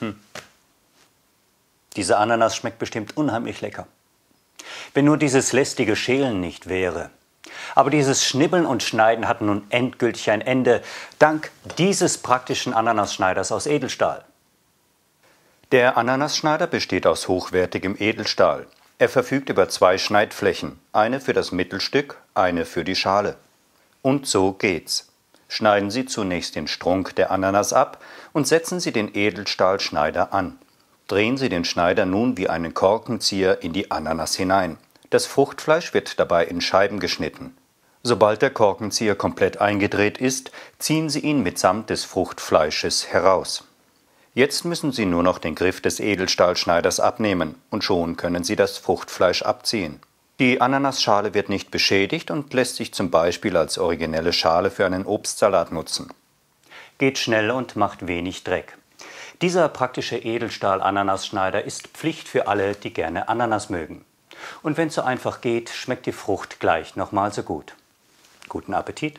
Hm. Diese Ananas schmeckt bestimmt unheimlich lecker. Wenn nur dieses lästige Schälen nicht wäre. Aber dieses Schnibbeln und Schneiden hat nun endgültig ein Ende, dank dieses praktischen Ananasschneiders aus Edelstahl. Der Ananasschneider besteht aus hochwertigem Edelstahl. Er verfügt über zwei Schneidflächen, eine für das Mittelstück, eine für die Schale. Und so geht's. Schneiden Sie zunächst den Strunk der Ananas ab und setzen Sie den Edelstahlschneider an. Drehen Sie den Schneider nun wie einen Korkenzieher in die Ananas hinein. Das Fruchtfleisch wird dabei in Scheiben geschnitten. Sobald der Korkenzieher komplett eingedreht ist, ziehen Sie ihn mitsamt des Fruchtfleisches heraus. Jetzt müssen Sie nur noch den Griff des Edelstahlschneiders abnehmen und schon können Sie das Fruchtfleisch abziehen. Die Ananasschale wird nicht beschädigt und lässt sich zum Beispiel als originelle Schale für einen Obstsalat nutzen. Geht schnell und macht wenig Dreck. Dieser praktische Edelstahl-Ananasschneider ist Pflicht für alle, die gerne Ananas mögen. Und wenn es so einfach geht, schmeckt die Frucht gleich nochmal so gut. Guten Appetit!